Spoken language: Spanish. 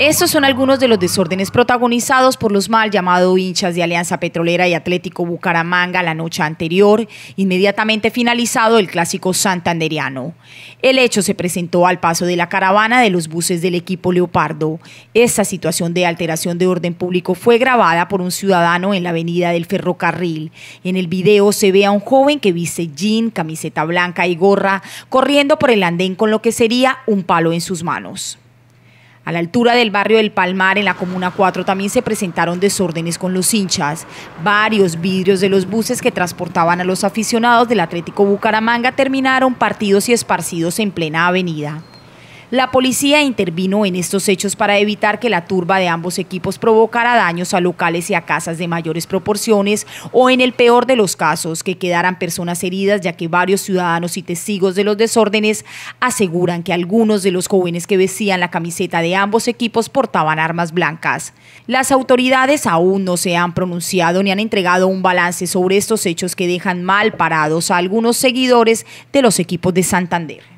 Estos son algunos de los desórdenes protagonizados por los mal llamados hinchas de Alianza Petrolera y Atlético Bucaramanga la noche anterior, inmediatamente finalizado el clásico santanderiano. El hecho se presentó al paso de la caravana de los buses del equipo Leopardo. Esta situación de alteración de orden público fue grabada por un ciudadano en la avenida del ferrocarril. En el video se ve a un joven que viste jean, camiseta blanca y gorra, corriendo por el andén con lo que sería un palo en sus manos. A la altura del barrio del Palmar, en la Comuna 4, también se presentaron desórdenes con los hinchas. Varios vidrios de los buses que transportaban a los aficionados del Atlético Bucaramanga terminaron partidos y esparcidos en plena avenida. La policía intervino en estos hechos para evitar que la turba de ambos equipos provocara daños a locales y a casas de mayores proporciones o en el peor de los casos que quedaran personas heridas ya que varios ciudadanos y testigos de los desórdenes aseguran que algunos de los jóvenes que vestían la camiseta de ambos equipos portaban armas blancas. Las autoridades aún no se han pronunciado ni han entregado un balance sobre estos hechos que dejan mal parados a algunos seguidores de los equipos de Santander.